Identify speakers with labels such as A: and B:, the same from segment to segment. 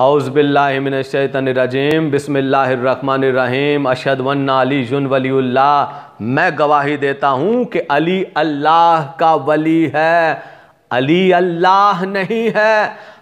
A: اعوذ باللہ من الشیطان الرجیم بسم اللہ الرحمن الرحیم اشہد ون علی جن ولی اللہ میں گواہی دیتا ہوں کہ علی اللہ کا ولی ہے علی اللہ نہیں ہے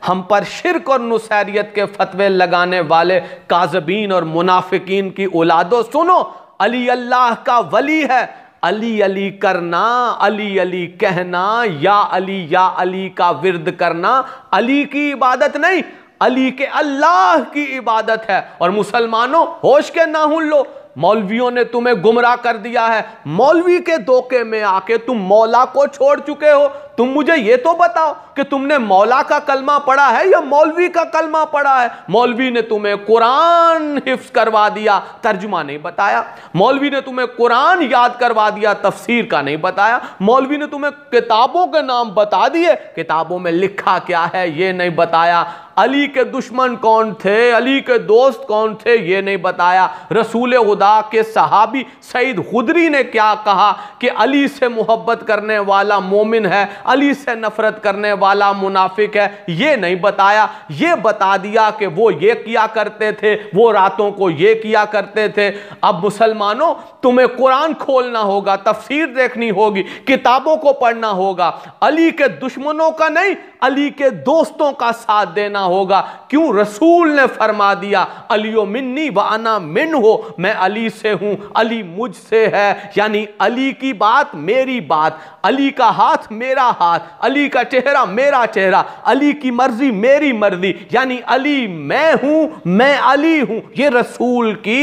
A: ہم پر شرک اور نصیریت کے فتوے لگانے والے کاذبین اور منافقین کی اولادوں سنو علی اللہ کا ولی ہے علی علی کرنا علی علی کہنا یا علی یا علی کا ورد کرنا علی کی عبادت نہیں علی کے اللہ کی عبادت ہے اور مسلمانوں ہوش کے نہ ہوں لو مولویوں نے تمہیں گمراہ کر دیا ہے مولوی کے دھوکے میں آ کے تم مولا کو چھوڑ چکے ہو تم مجھے یہ تو بتاؤ کہ تم نے مولا کا کلمہ پڑھا ہے یا مولوی کا کلمہ پڑھا ہے مولوی نے تمہیں قرآن حفظ کروا دیا ترجمہ نہیں بتایا مولوی نے تمہیں قرآن یاد کروا دیا تفسیر کا نہیں بتایا مولوی نے تمہیں کتابوں کے نام بتا دیے کتابوں میں لکھا کیا ہے یہ نہیں بتایا علی کے دشمن کون تھے علی کے دوست کون تھے یہ نہیں بتایا رسول خدا کے صحابی سعید خدری نے کیا کہا کہ علی سے محبت کرنے والا مومن ہے علی سے نفرت کرنے والا منافق ہے یہ نہیں بتایا یہ بتا دیا کہ وہ یہ کیا کرتے تھے وہ راتوں کو یہ کیا کرتے تھے اب مسلمانوں تمہیں قرآن کھولنا ہوگا تفسیر دیکھنی ہوگی کتابوں کو پڑھنا ہوگا علی کے دشمنوں کا نہیں علی کے دوستوں کا ساتھ دینا ہوگا کیوں رسول نے فرما دیا علی و منی انا من ہو میں علی سے ہوں علی مجھ سے ہے یعنی علی کی بات میری بات علی کا ہاتھ میرا ہاتھ علی کا چہرہ میرا چہرہ علی کی مرضی میری مرضی یعنی علی میں ہوں میں علی ہوں یہ رسول کی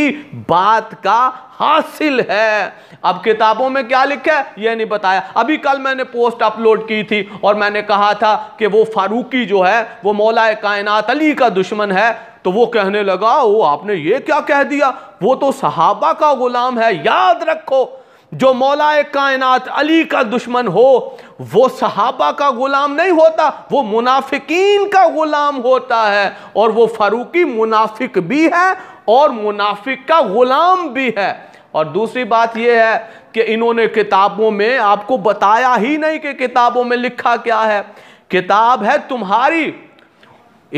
A: بات کا حاصل ہے اب کتابوں میں کیا لکھا ہے یہ نہیں بتایا ابھی کل میں نے پوسٹ اپلوڈ کی تھی اور میں نے کہا تھا کہ وہ فاروقی جو ہے وہ مولا کائنات علی کا دشمن ہے تو وہ کہنے لگا وہ آپ نے یہ کیا کہہ دیا وہ تو صحابہ کا غلام ہے یاد رکھو جو مولا کائنات علی کا دشمن ہو وہ صحابہ کا غلام نہیں ہوتا وہ منافقین کا غلام ہوتا ہے اور وہ فاروقی منافق بھی ہے اور منافق کا غلام بھی ہے اور دوسری بات یہ ہے کہ انہوں نے کتابوں میں آپ کو بتایا ہی نہیں کہ کتابوں میں لکھا کیا ہے کتاب ہے تمہاری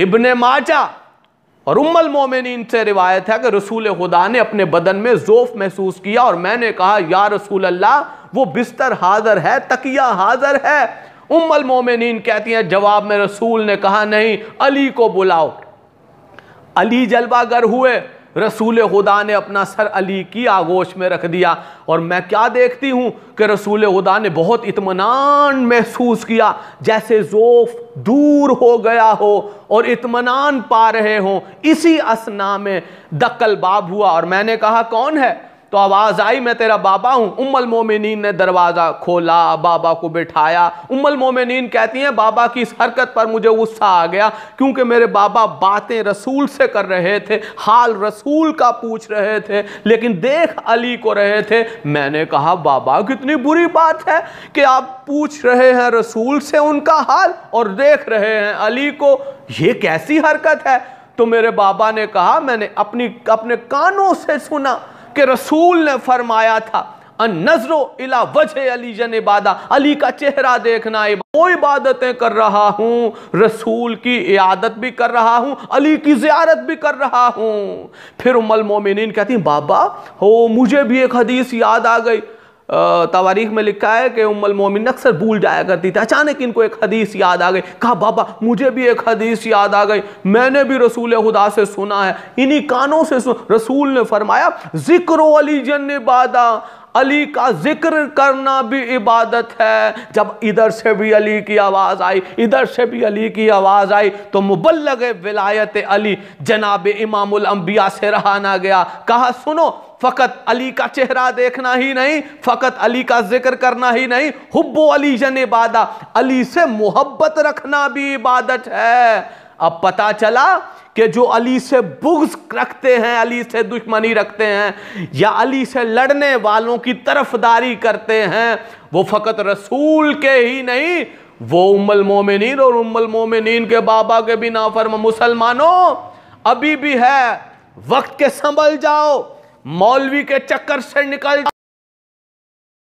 A: ابن ماجہ اور ام المومنین سے روایت ہے کہ رسول خدا نے اپنے بدن میں زوف محسوس کیا اور میں نے کہا یا رسول اللہ وہ بستر حاضر ہے تکیہ حاضر ہے ام المومنین کہتی ہیں جواب میں رسول نے کہا نہیں علی کو بلاؤ علی جلوہ گر ہوئے رسول خدا نے اپنا سر علی کی آگوش میں رکھ دیا اور میں کیا دیکھتی ہوں کہ رسول خدا نے بہت اطمینان محسوس کیا جیسے زوف دور ہو گیا ہو اور اطمینان پا رہے ہوں اسی اسنا میں دکل باب ہوا اور میں نے کہا کون ہے تو آواز آئی میں تیرا بابا ہوں ام المومنین نے دروازہ کھولا بابا کو بٹھایا ام المومنین کہتی ہیں بابا کی اس حرکت پر مجھے غصہ آ گیا کیونکہ میرے بابا باتیں رسول سے کر رہے تھے حال رسول کا پوچھ رہے تھے لیکن دیکھ علی کو رہے تھے میں نے کہا بابا کتنی بری بات ہے کہ آپ پوچھ رہے ہیں رسول سے ان کا حال اور دیکھ رہے ہیں علی کو یہ کیسی حرکت ہے تو میرے بابا نے کہا میں نے اپنی اپنے کانوں سے سنا کہ رسول نے فرمایا تھا نظرو الا وجہ علی جن عبادہ علی کا چہرہ دیکھنا کوئی عبادتیں کر رہا ہوں رسول کی عیادت بھی کر رہا ہوں علی کی زیارت بھی کر رہا ہوں پھر ام المومنین کہتی ہیں بابا ہو مجھے بھی ایک حدیث یاد آ گئی تواریخ میں لکھا ہے کہ ام المومن اکثر بھول جایا کرتی تھی اچانک ان کو ایک حدیث یاد آ گئی کہا بابا مجھے بھی ایک حدیث یاد آ گئی میں نے بھی رسول خدا سے سنا ہے انہی کانوں سے سن رسول نے فرمایا ذکر و علی جن عبادہ علی کا ذکر کرنا بھی عبادت ہے جب ادھر سے بھی علی کی آواز آئی ادھر سے بھی علی کی آواز آئی تو مبلغ ولایت علی جناب امام الانبیاء سے رہا نہ گیا کہا سنو فقط علی کا چہرہ دیکھنا ہی نہیں فقط علی کا ذکر کرنا ہی نہیں ہبو علی جن عبادہ علی سے محبت رکھنا بھی عبادت ہے اب پتا چلا کہ جو علی سے بغض رکھتے ہیں علی سے دشمنی رکھتے ہیں یا علی سے لڑنے والوں کی طرف داری کرتے ہیں وہ فقط رسول کے ہی نہیں وہ ام المومنین اور ام المومنین کے بابا کے بھی نافرم مسلمانوں ابھی بھی ہے وقت کے سنبھل جاؤ مولوی کے چکر سے نکل جائے